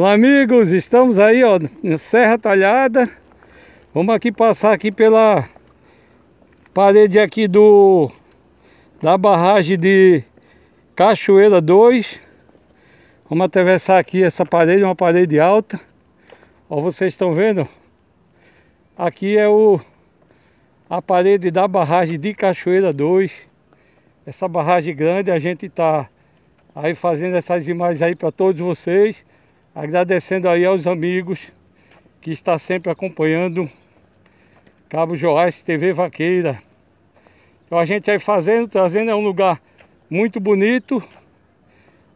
Olá amigos, estamos aí ó, na Serra Talhada Vamos aqui passar aqui pela parede aqui do da barragem de Cachoeira 2 Vamos atravessar aqui essa parede, uma parede alta Ó, vocês estão vendo? Aqui é o a parede da barragem de Cachoeira 2 Essa barragem grande, a gente está aí fazendo essas imagens aí para todos vocês Agradecendo aí aos amigos que está sempre acompanhando Cabo Joás TV Vaqueira. Então a gente aí fazendo, trazendo, é um lugar muito bonito,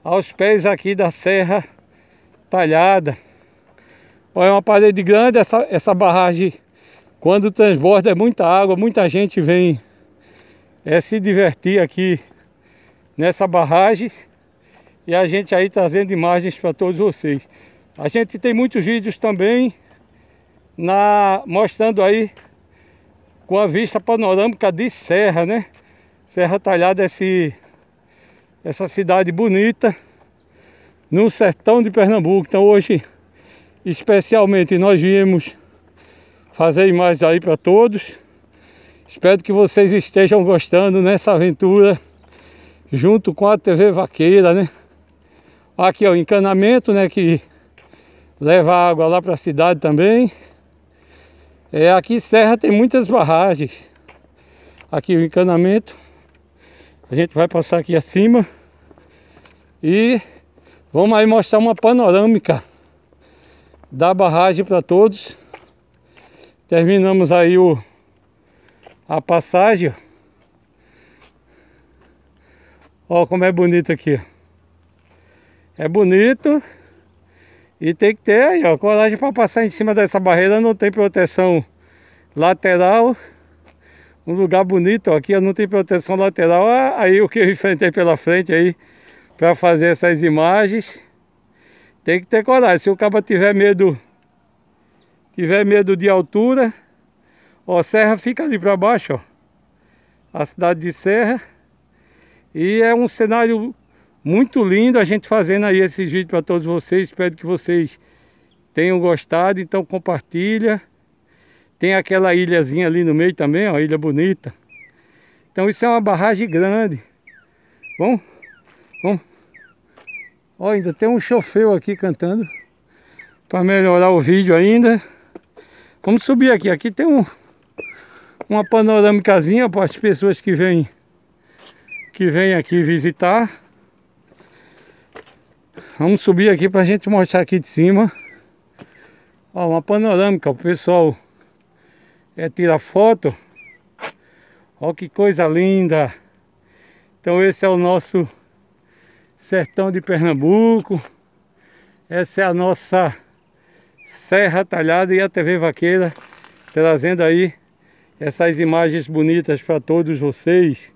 aos pés aqui da Serra Talhada. Olha, é uma parede grande, essa, essa barragem, quando transborda é muita água, muita gente vem é, se divertir aqui nessa barragem e a gente aí trazendo imagens para todos vocês. A gente tem muitos vídeos também na mostrando aí com a vista panorâmica de Serra, né? Serra Talhada, esse, essa cidade bonita no sertão de Pernambuco. Então hoje, especialmente, nós viemos fazer imagens aí para todos. Espero que vocês estejam gostando nessa aventura junto com a TV Vaqueira, né? Aqui, o encanamento, né, que leva água lá para a cidade também. É, aqui Serra tem muitas barragens. Aqui o encanamento. A gente vai passar aqui acima. E vamos aí mostrar uma panorâmica da barragem para todos. Terminamos aí o, a passagem. Olha como é bonito aqui, ó. É bonito. E tem que ter aí, ó, coragem para passar em cima dessa barreira, não tem proteção lateral. Um lugar bonito ó, aqui, não tem proteção lateral. Aí o que eu enfrentei pela frente aí para fazer essas imagens. Tem que ter coragem. Se o cabo tiver medo, tiver medo de altura, ó, Serra fica ali para baixo, ó. A cidade de Serra. E é um cenário muito lindo a gente fazendo aí esse vídeo para todos vocês. Espero que vocês tenham gostado. Então compartilha. Tem aquela ilhazinha ali no meio também, ó, ilha bonita. Então isso é uma barragem grande. Bom, bom. Ó, ainda tem um chofeu aqui cantando. Para melhorar o vídeo ainda. Vamos subir aqui. Aqui tem um, uma panorâmicazinha para as pessoas que vêm que vêm aqui visitar. Vamos subir aqui para a gente mostrar aqui de cima. Ó, uma panorâmica, o pessoal é tirar foto. Ó que coisa linda. Então esse é o nosso sertão de Pernambuco. Essa é a nossa Serra Talhada e a TV Vaqueira trazendo aí essas imagens bonitas para todos vocês.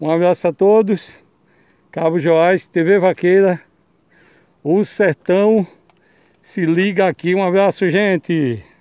Um abraço a todos. Cabo Joás, TV Vaqueira o sertão se liga aqui. Um abraço, gente!